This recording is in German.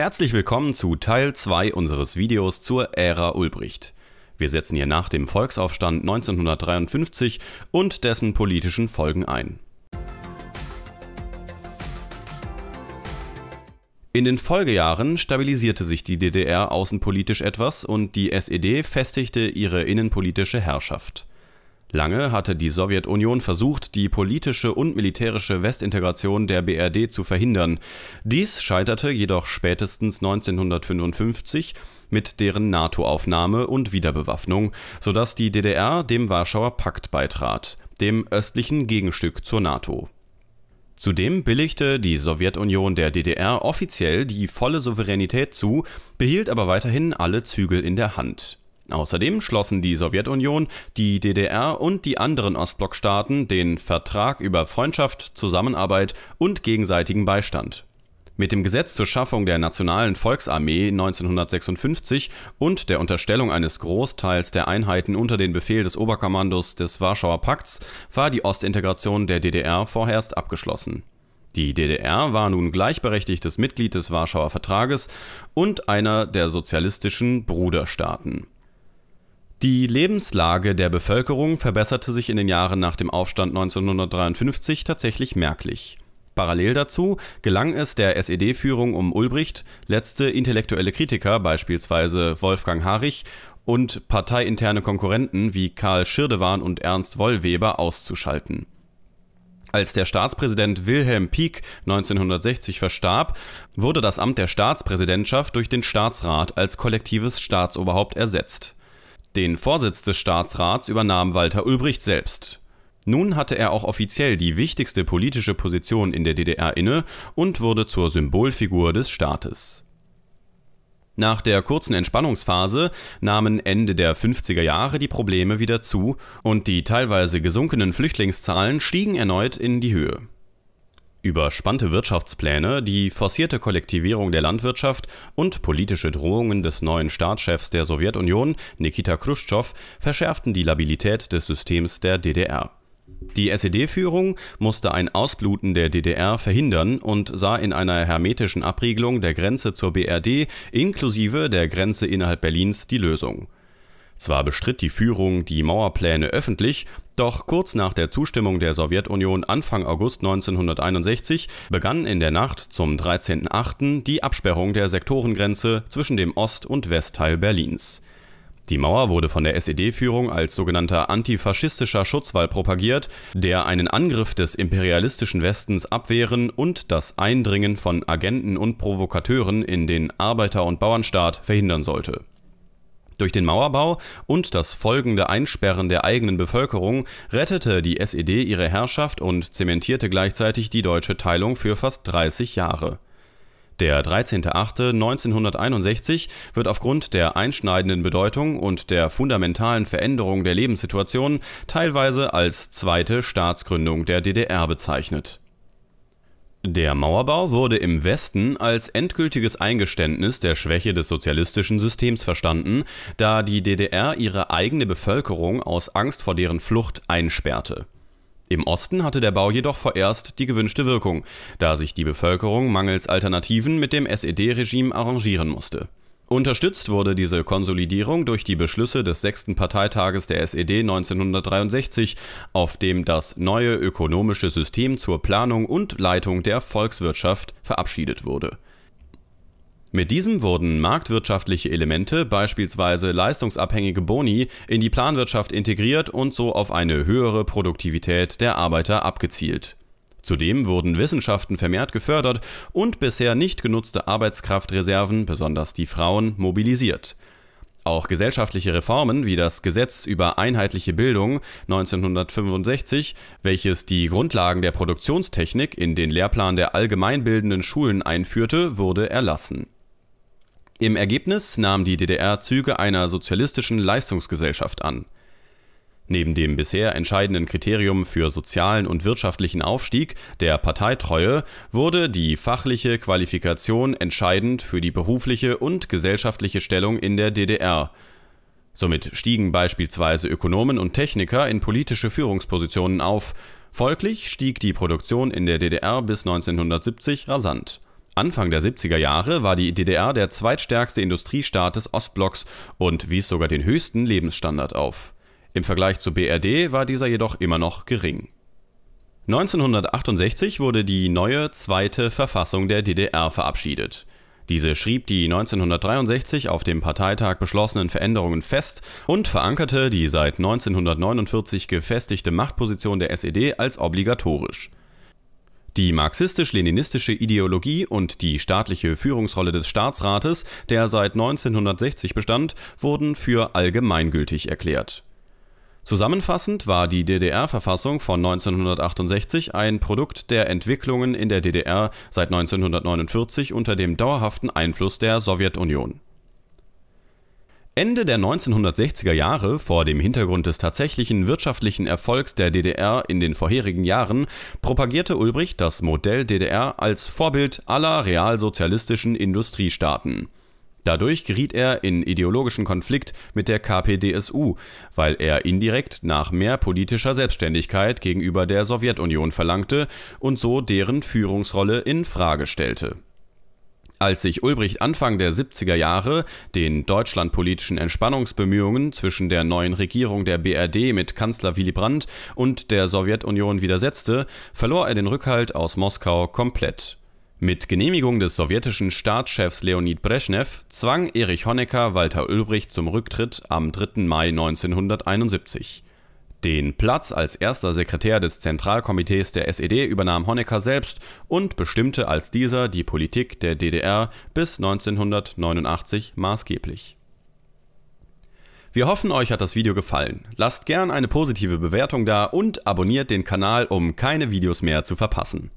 Herzlich willkommen zu Teil 2 unseres Videos zur Ära Ulbricht. Wir setzen hier nach dem Volksaufstand 1953 und dessen politischen Folgen ein. In den Folgejahren stabilisierte sich die DDR außenpolitisch etwas und die SED festigte ihre innenpolitische Herrschaft. Lange hatte die Sowjetunion versucht, die politische und militärische Westintegration der BRD zu verhindern. Dies scheiterte jedoch spätestens 1955 mit deren NATO-Aufnahme und Wiederbewaffnung, sodass die DDR dem Warschauer Pakt beitrat, dem östlichen Gegenstück zur NATO. Zudem billigte die Sowjetunion der DDR offiziell die volle Souveränität zu, behielt aber weiterhin alle Zügel in der Hand. Außerdem schlossen die Sowjetunion, die DDR und die anderen Ostblockstaaten den Vertrag über Freundschaft, Zusammenarbeit und gegenseitigen Beistand. Mit dem Gesetz zur Schaffung der Nationalen Volksarmee 1956 und der Unterstellung eines Großteils der Einheiten unter den Befehl des Oberkommandos des Warschauer Pakts war die Ostintegration der DDR vorerst abgeschlossen. Die DDR war nun gleichberechtigtes Mitglied des Warschauer Vertrages und einer der sozialistischen Bruderstaaten. Die Lebenslage der Bevölkerung verbesserte sich in den Jahren nach dem Aufstand 1953 tatsächlich merklich. Parallel dazu gelang es der SED-Führung um Ulbricht, letzte intellektuelle Kritiker, beispielsweise Wolfgang Harich, und parteiinterne Konkurrenten wie Karl Schirdewan und Ernst Wollweber auszuschalten. Als der Staatspräsident Wilhelm Pieck 1960 verstarb, wurde das Amt der Staatspräsidentschaft durch den Staatsrat als kollektives Staatsoberhaupt ersetzt. Den Vorsitz des Staatsrats übernahm Walter Ulbricht selbst. Nun hatte er auch offiziell die wichtigste politische Position in der DDR inne und wurde zur Symbolfigur des Staates. Nach der kurzen Entspannungsphase nahmen Ende der 50er Jahre die Probleme wieder zu und die teilweise gesunkenen Flüchtlingszahlen stiegen erneut in die Höhe. Überspannte Wirtschaftspläne, die forcierte Kollektivierung der Landwirtschaft und politische Drohungen des neuen Staatschefs der Sowjetunion, Nikita Khrushchev, verschärften die Labilität des Systems der DDR. Die SED-Führung musste ein Ausbluten der DDR verhindern und sah in einer hermetischen Abriegelung der Grenze zur BRD inklusive der Grenze innerhalb Berlins die Lösung. Zwar bestritt die Führung die Mauerpläne öffentlich, doch kurz nach der Zustimmung der Sowjetunion Anfang August 1961 begann in der Nacht zum 13.8. die Absperrung der Sektorengrenze zwischen dem Ost- und Westteil Berlins. Die Mauer wurde von der SED-Führung als sogenannter antifaschistischer Schutzwall propagiert, der einen Angriff des imperialistischen Westens abwehren und das Eindringen von Agenten und Provokateuren in den Arbeiter- und Bauernstaat verhindern sollte. Durch den Mauerbau und das folgende Einsperren der eigenen Bevölkerung rettete die SED ihre Herrschaft und zementierte gleichzeitig die deutsche Teilung für fast 30 Jahre. Der 13.08.1961 wird aufgrund der einschneidenden Bedeutung und der fundamentalen Veränderung der Lebenssituation teilweise als zweite Staatsgründung der DDR bezeichnet der Mauerbau wurde im Westen als endgültiges Eingeständnis der Schwäche des sozialistischen Systems verstanden, da die DDR ihre eigene Bevölkerung aus Angst vor deren Flucht einsperrte. Im Osten hatte der Bau jedoch vorerst die gewünschte Wirkung, da sich die Bevölkerung mangels Alternativen mit dem SED-Regime arrangieren musste Unterstützt wurde diese Konsolidierung durch die Beschlüsse des sechsten Parteitages der e SED 1963, auf dem das neue ökonomische System zur Planung und Leitung der Volkswirtschaft verabschiedet wurde. Mit diesem wurden marktwirtschaftliche Elemente, beispielsweise leistungsabhängige Boni, in die Planwirtschaft integriert und so auf eine höhere Produktivität der Arbeiter abgezielt Zudem wurden Wissenschaften vermehrt gefördert und bisher nicht genutzte Arbeitskraftreserven, besonders die Frauen, mobilisiert. Auch gesellschaftliche Reformen wie das Gesetz über einheitliche Bildung 1965, welches die Grundlagen der Produktionstechnik in den Lehrplan der allgemeinbildenden Schulen einführte, wurde erlassen. Im Ergebnis nahm die DDR Züge einer sozialistischen Leistungsgesellschaft an. Neben dem bisher entscheidenden Kriterium für sozialen und wirtschaftlichen Aufstieg, der Parteitreue, wurde die fachliche Qualifikation entscheidend für die berufliche und gesellschaftliche Stellung in der DDR. Somit stiegen beispielsweise Ökonomen und Techniker in politische Führungspositionen auf. Folglich stieg die Produktion in der DDR bis 1970 rasant. Anfang der 70er Jahre war die DDR der zweitstärkste Industriestaat des Ostblocks und wies sogar den höchsten Lebensstandard auf. Im Vergleich zur BRD war dieser jedoch immer noch gering. 1968 wurde die neue zweite Verfassung der DDR verabschiedet. Diese schrieb die 1963 auf dem Parteitag beschlossenen Veränderungen fest und verankerte die seit 1949 gefestigte Machtposition der SED als obligatorisch. Die marxistisch-leninistische Ideologie und die staatliche Führungsrolle des Staatsrates, der seit 1960 bestand, wurden für allgemeingültig erklärt Zusammenfassend war die DDR-Verfassung von 1968 ein Produkt der Entwicklungen in der DDR seit 1949 unter dem dauerhaften Einfluss der Sowjetunion. Ende der 1960er Jahre, vor dem Hintergrund des tatsächlichen wirtschaftlichen Erfolgs der DDR in den vorherigen Jahren, propagierte Ulbricht das Modell DDR als Vorbild aller realsozialistischen Industriestaaten. Dadurch geriet er in ideologischen Konflikt mit der KPdSU, weil er indirekt nach mehr politischer Selbstständigkeit gegenüber der Sowjetunion verlangte und so deren Führungsrolle in Frage stellte. Als sich Ulbricht Anfang der 70er Jahre den deutschlandpolitischen Entspannungsbemühungen zwischen der neuen Regierung der BRD mit Kanzler Willy Brandt und der Sowjetunion widersetzte, verlor er den Rückhalt aus Moskau komplett. Mit Genehmigung des sowjetischen Staatschefs Leonid Brezhnev zwang Erich Honecker Walter Ulbricht zum Rücktritt am 3. Mai 1971. Den Platz als erster Sekretär des Zentralkomitees der SED übernahm Honecker selbst und bestimmte als dieser die Politik der DDR bis 1989 maßgeblich. Wir hoffen, euch hat das Video gefallen. Lasst gern eine positive Bewertung da und abonniert den Kanal, um keine Videos mehr zu verpassen.